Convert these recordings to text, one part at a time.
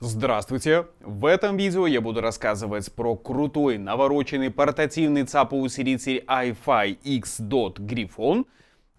Здравствуйте! В этом видео я буду рассказывать про крутой навороченный портативный ЦАПа-усилитель iFi X.Dot Griffon.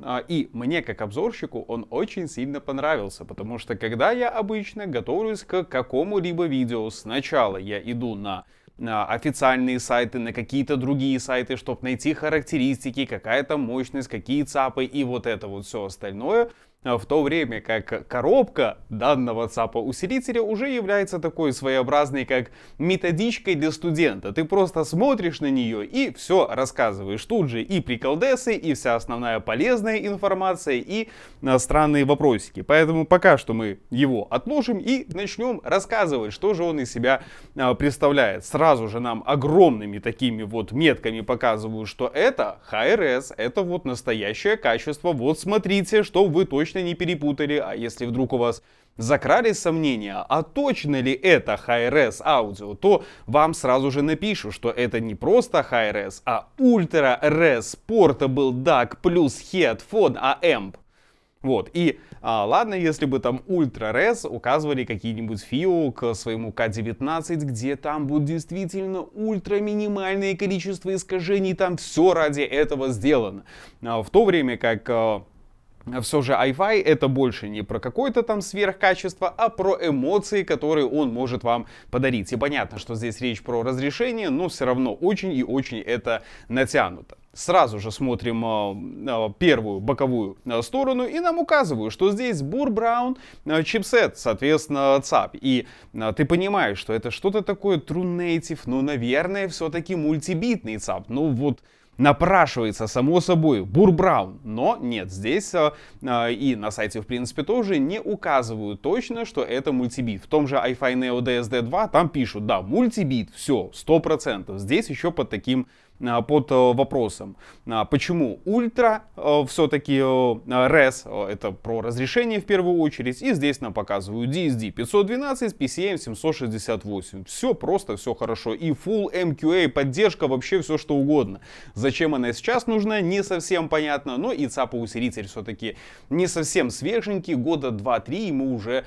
А, и мне, как обзорщику, он очень сильно понравился, потому что когда я обычно готовлюсь к какому-либо видео, сначала я иду на на официальные сайты, на какие-то другие сайты, чтобы найти характеристики, какая то мощность, какие ЦАПы и вот это вот все остальное. А в то время как коробка данного ЦАПа усилителя уже является такой своеобразной, как методичкой для студента. Ты просто смотришь на нее и все рассказываешь. Тут же и приколдесы, и вся основная полезная информация, и а, странные вопросики. Поэтому пока что мы его отложим и начнем рассказывать, что же он из себя а, представляет. Сразу же нам огромными такими вот метками показывают, что это HRS, это вот настоящее качество. Вот смотрите, что вы точно точно не перепутали, а если вдруг у вас закрали сомнения, а точно ли это Hi-Res аудио, то вам сразу же напишу, что это не просто Hi-Res, а Ultra Res Portable DAC плюс Headphone AMP. Вот, и а, ладно, если бы там Ultra Res указывали какие-нибудь FIO к своему K19, где там будет действительно ультра минимальное количество искажений, там все ради этого сделано. А, в то время как а, все же iFi это больше не про какое-то там сверхкачество, а про эмоции, которые он может вам подарить. И понятно, что здесь речь про разрешение, но все равно очень и очень это натянуто. Сразу же смотрим а, а, первую боковую а, сторону и нам указывают, что здесь Бур Браун чипсет, соответственно, ЦАП. И ты понимаешь, что это что-то такое True Native, ну, наверное, все-таки мультибитный ЦАП. Ну, вот напрашивается, само собой, Бурбраун. Но нет, здесь э, э, и на сайте, в принципе, тоже не указывают точно, что это мультибит. В том же iFi Neo DSD 2 там пишут, да, мультибит, все, 100%. Здесь еще под таким Э, под э, вопросом. Э, почему ультра все-таки res, это про разрешение в первую очередь, и здесь нам показывают DSD 512, PCM 768. Все просто, все хорошо. И Full MQA, поддержка, вообще все что угодно. Зачем она сейчас нужна, не совсем понятно, но и Цапаус Рицарь все-таки не совсем свеженький, года 2-3 ему уже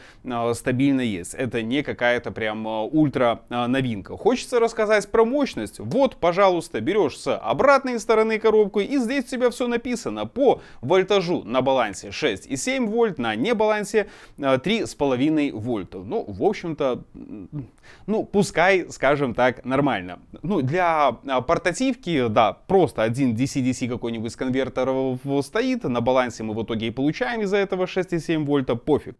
стабильно есть. Это не какая-то прям ультра новинка. Хочется рассказать про мощность? Вот, пожалуйста, берем берешь с обратной стороны коробку, и здесь у тебя все написано по вольтажу на балансе 6,7 вольт, на небалансе 3,5 э, вольта. Ну, в общем-то, ну, пускай, скажем так, нормально. Ну, для а, портативки, да, просто один DC-DC какой-нибудь с конвертера стоит, на балансе мы в итоге и получаем из-за этого 6,7 вольта, пофиг.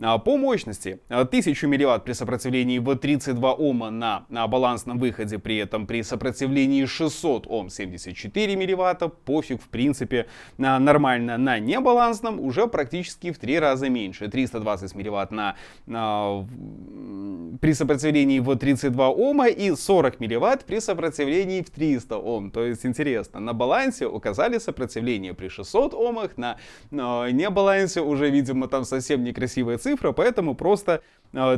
А, по мощности 1000 а, мВт при сопротивлении в 32 Ома на, на балансном выходе, при этом при сопротивлении 600 Ом 74 мВт пофиг в принципе нормально. На небалансном уже практически в 3 раза меньше, 320 мВт на, на, при сопротивлении в 32 Ома и 40 мВт при сопротивлении в 300 Ом. То есть интересно, на балансе указали сопротивление при 600 Омах, на, на небалансе уже видимо там совсем некрасивые цифра, поэтому просто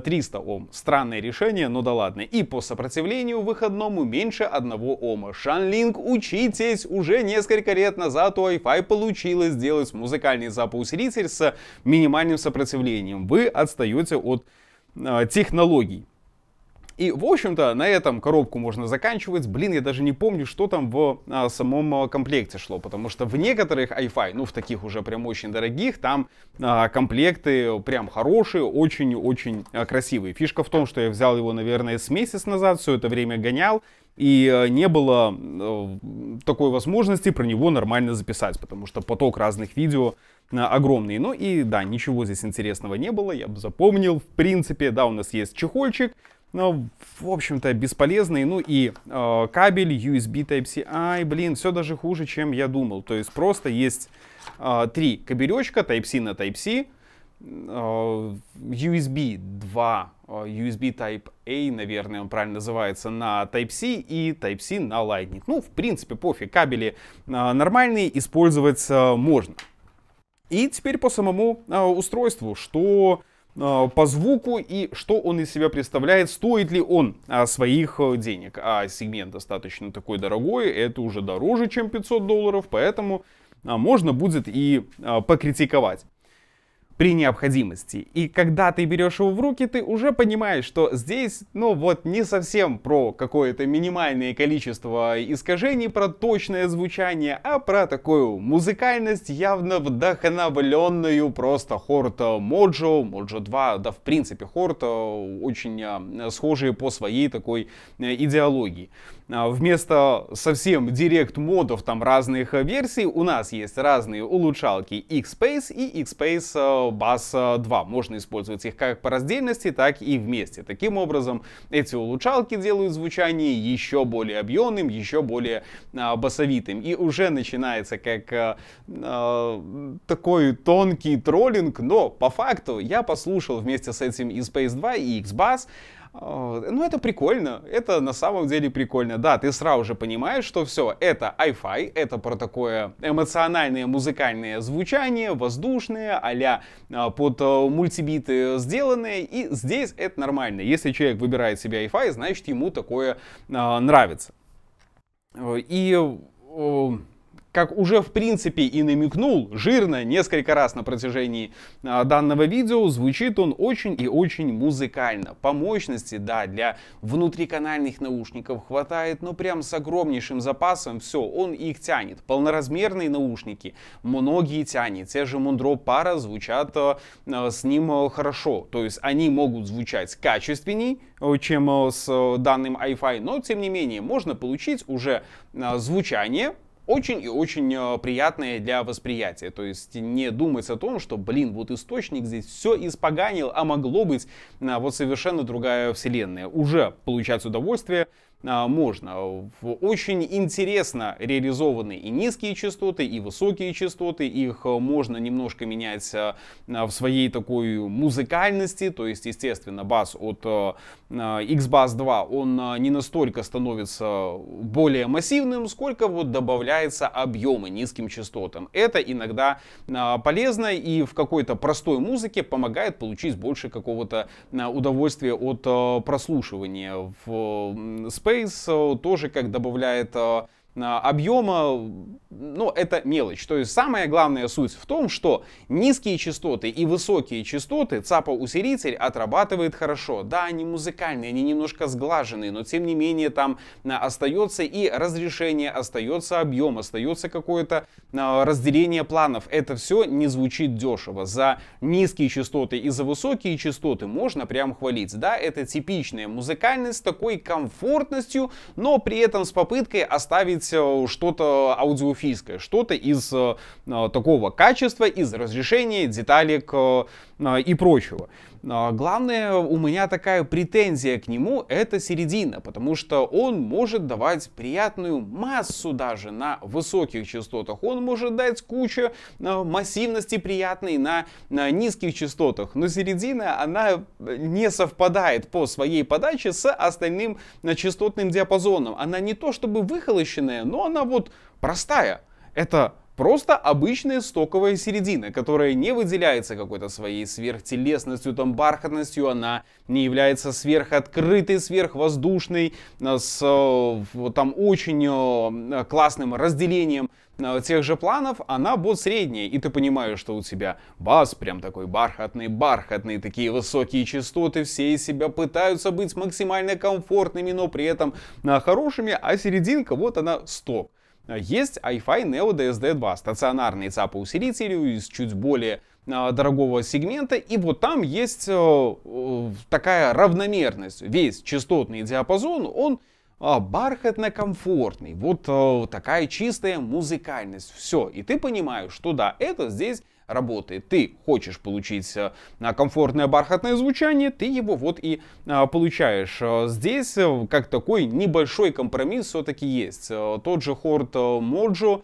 300 э, Ом. Странное решение, но да ладно. И по сопротивлению выходному меньше 1 Ома. Шанлинг, учитесь! Уже несколько лет назад у Wi-Fi получилось сделать музыкальный запуск-ритель с минимальным сопротивлением. Вы отстаете от э, технологий. И, в общем-то, на этом коробку можно заканчивать. Блин, я даже не помню, что там в а, самом а, комплекте шло, потому что в некоторых hi ну, в таких уже прям очень дорогих, там а, комплекты прям хорошие, очень-очень а, красивые. Фишка в том, что я взял его, наверное, с месяц назад, все это время гонял, и э, не было э, такой возможности про него нормально записать, потому что поток разных видео э, огромный. Ну и да, ничего здесь интересного не было, я бы запомнил. В принципе, да, у нас есть чехольчик, ну, в общем-то, бесполезный. Ну и э, кабель USB Type-C. Ай, блин, все даже хуже, чем я думал. То есть просто есть э, три кабелечка Type-C на Type-C, э, USB 2, э, USB Type-A, наверное, он правильно называется, на Type-C и Type-C на Lightning. Ну, в принципе, пофиг, кабели э, нормальные, использовать э, можно. И теперь по самому э, устройству, что а, по звуку и что он из себя представляет, стоит ли он а, своих э, денег. А сегмент достаточно такой дорогой, это уже дороже, чем 500 долларов, поэтому а, можно будет и покритиковать при необходимости. И когда ты берешь его в руки, ты уже понимаешь, что здесь, ну вот, не совсем про какое-то минимальное количество искажений, про точное звучание, а про такую музыкальность, явно вдохновленную просто хорта Моджо, Моджо 2, да в принципе хорта э, очень э, схожие по своей такой э, идеологии. А, вместо совсем директ-модов, там разных э, версий, у нас есть разные улучшалки X-Space и X-Space э, Bass 2. Э, Можно использовать их как по раздельности, так и вместе. Таким образом, эти улучшалки делают звучание еще более объемным, еще более а, басовитым. И уже начинается как такой тонкий троллинг, но по факту я послушал вместе с этим и Space 2, и X-Bass, ну, это прикольно, это на самом деле прикольно. Да, ты сразу же понимаешь, что все, это wi это про такое эмоциональное музыкальное звучание, воздушное, а под э, мультибиты сделанное, и здесь это нормально. Если человек выбирает себе wi значит ему такое а, нравится. Э, и э, как уже в принципе и намекнул жирно несколько раз на протяжении а, данного видео, звучит он очень и очень музыкально. По мощности, да, для внутриканальных наушников хватает, но прям с огромнейшим запасом все, он их тянет. Полноразмерные наушники многие тянет, те же Мундро пара звучат а, а с ним а, хорошо, то есть они могут звучать качественней, а, чем с данным hi но тем не менее можно получить уже звучание, очень и очень э, приятное для восприятия. То есть не думать о том, что, блин, вот источник здесь все испоганил, а могло быть э, вот совершенно другая вселенная. Уже получать удовольствие э, можно. Очень интересно реализованы и низкие частоты, и высокие частоты. Их можно немножко менять в своей такой музыкальности. То есть, естественно, бас от Э, XBAS 2, он э, не настолько становится более массивным, сколько вот добавляется объемы низким частотам. Это иногда э, полезно и в какой-то простой музыке помогает получить больше какого-то удовольствия от прослушивания. В Space тоже, как добавляет а, объема, ну, это мелочь. То есть самая главная суть в том, что низкие частоты и высокие частоты ЦАПа-усилитель отрабатывает хорошо. Да, они музыкальные, они немножко сглаженные, но тем не менее там а, остается и разрешение, остается объем, остается какое-то а, разделение планов. Это все не звучит дешево. За низкие частоты и за высокие частоты можно прям хвалить. Да, это типичная музыкальность с такой комфортностью, но при этом с попыткой оставить сделать э, что-то аудиофильское, что-то из э, э, такого качества, из разрешения деталек а, и прочего. А, главное, у меня такая претензия к нему — это середина, потому что он может давать приятную массу даже на высоких частотах. Он может дать кучу а, массивности приятной на, на низких частотах, но середина, она не совпадает по своей подаче с остальным частотным диапазоном. Она не то чтобы выхолощенная, но она вот простая. Это Просто обычная стоковая середина, которая не выделяется какой-то своей сверхтелесностью, там, бархатностью, она не является сверхоткрытой, сверхвоздушной, э, с э, там очень э, классным разделением тех же планов, она бот средняя, и ты понимаешь, что у тебя бас прям такой бархатный, бархатный, такие высокие частоты, все из себя пытаются быть максимально комфортными, но при этом хорошими, а серединка, вот она сток. Есть iFi Neo DSD2, стационарный ЦАП усилитель из чуть более а, дорогого сегмента, и вот там есть э, э, такая равномерность. Весь частотный диапазон, он а, бархатно-комфортный, вот э, такая чистая музыкальность, все. И ты понимаешь, что да, это здесь работает. Ты хочешь получить э, комфортное бархатное звучание, ты его вот и э, получаешь. Э, здесь как такой небольшой компромисс все-таки есть. Тот же хорд Моджо,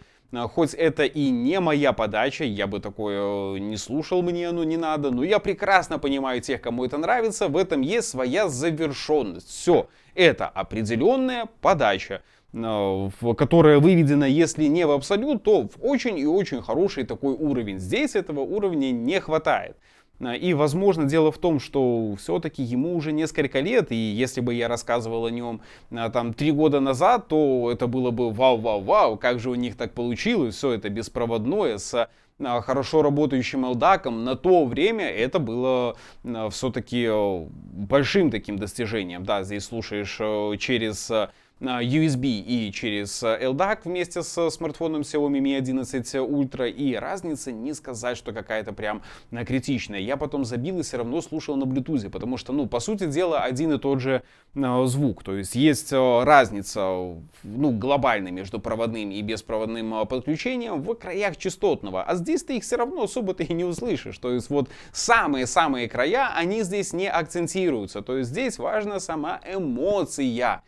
Хоть это и не моя подача, я бы такое не слушал, мне оно не надо, но я прекрасно понимаю тех, кому это нравится, в этом есть своя завершенность. Все, это определенная подача. Э, которая выведена, если не в абсолют, то в очень и очень хороший такой уровень. Здесь этого уровня не хватает. Э, и, возможно, дело в том, что все-таки ему уже несколько лет, и если бы я рассказывал о нем э, там три года назад, то это было бы вау-вау-вау, как же у них так получилось, все это беспроводное, с хорошо работающим элдаком на то время это было все-таки большим таким достижением. Да, здесь слушаешь через а, USB и через а, LDAC вместе с смартфоном Xiaomi Mi 11 Ultra, и разница не сказать, что какая-то прям а, критичная. Я потом забил и все равно слушал на Bluetooth, потому что, ну, по сути дела, один и тот же звук. То есть есть разница, ну, глобальная между проводным и беспроводным подключением в краях частотного, а здесь ты их все равно особо ты и не услышишь. То есть вот самые-самые края, они здесь не акцентируются. То есть здесь важна сама эмоция.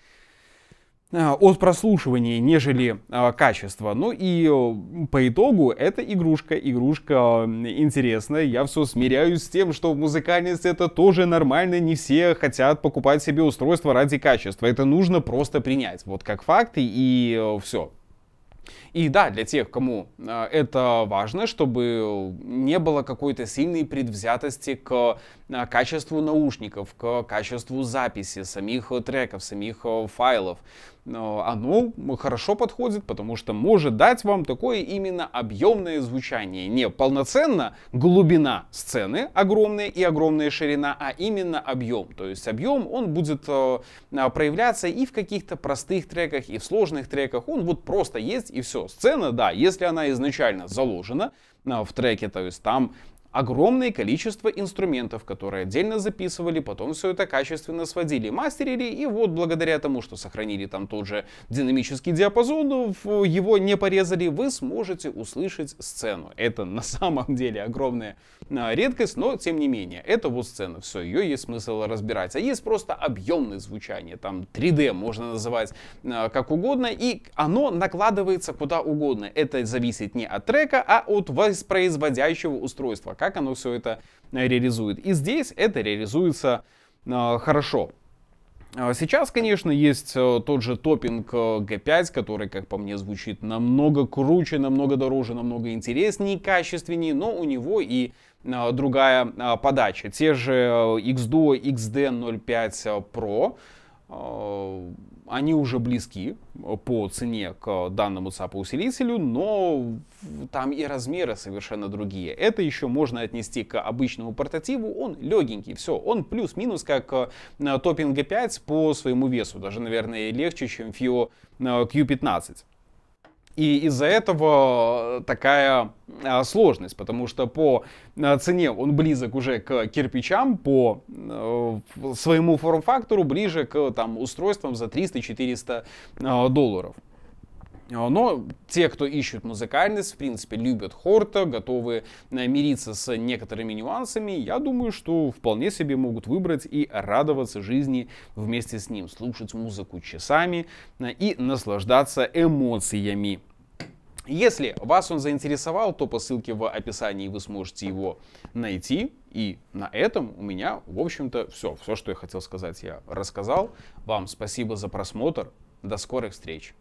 Э, от прослушивания, нежели э, качество. Ну и э, по итогу это игрушка, игрушка интересная. Я все смиряюсь с тем, что музыкальность это тоже нормально, не все хотят покупать себе устройство ради качества. Это нужно просто принять, вот как факты и все. И да, для тех, кому это важно, чтобы не было какой-то сильной предвзятости к качеству наушников, к качеству записи самих треков, самих файлов. Э, оно хорошо подходит, потому что может дать вам такое именно объемное звучание. Не полноценно глубина сцены огромная и огромная ширина, а именно объем. То есть объем, он будет э, э, проявляться и в каких-то простых треках, и в сложных треках. Он вот просто есть и все. Сцена, да, если она изначально заложена в треке, то есть там огромное количество инструментов, которые отдельно записывали, потом все это качественно сводили, мастерили, и вот благодаря тому, что сохранили там тот же динамический диапазон, его не порезали, вы сможете услышать сцену. Это на самом деле огромная а, редкость, но тем не менее, это вот сцена, все, ее есть смысл разбирать. А есть просто объемное звучание, там 3D можно называть а, как угодно, и оно накладывается куда угодно. Это зависит не от трека, а от воспроизводящего устройства как оно все это э, реализует. И здесь это реализуется э, хорошо. А сейчас, конечно, есть э, тот же топинг G5, который, как по мне, звучит намного круче, намного дороже, намного интереснее, качественнее, но у него и другая подача. Те же x XDuo XD05 Pro а, они уже близки по цене к данному цапу но там и размеры совершенно другие. Это еще можно отнести к обычному портативу, он легенький, все, он плюс-минус как э, топинг G5 по своему весу, даже, наверное, легче, чем FIO Q15. Э, и из-за этого э, такая э, сложность, потому что по э, цене он близок уже к кирпичам, по своему форм-фактору ближе к там, устройствам за 300-400 долларов. А, но те, кто ищут музыкальность, в принципе, любят Хорта, готовы э, мириться с некоторыми нюансами, я думаю, что вполне себе могут выбрать и радоваться жизни вместе с ним, слушать музыку часами э, и наслаждаться эмоциями. Если вас он заинтересовал, то по ссылке в описании вы сможете его найти. И на этом у меня, в общем-то, все. Все, что я хотел сказать, я рассказал. Вам спасибо за просмотр. До скорых встреч.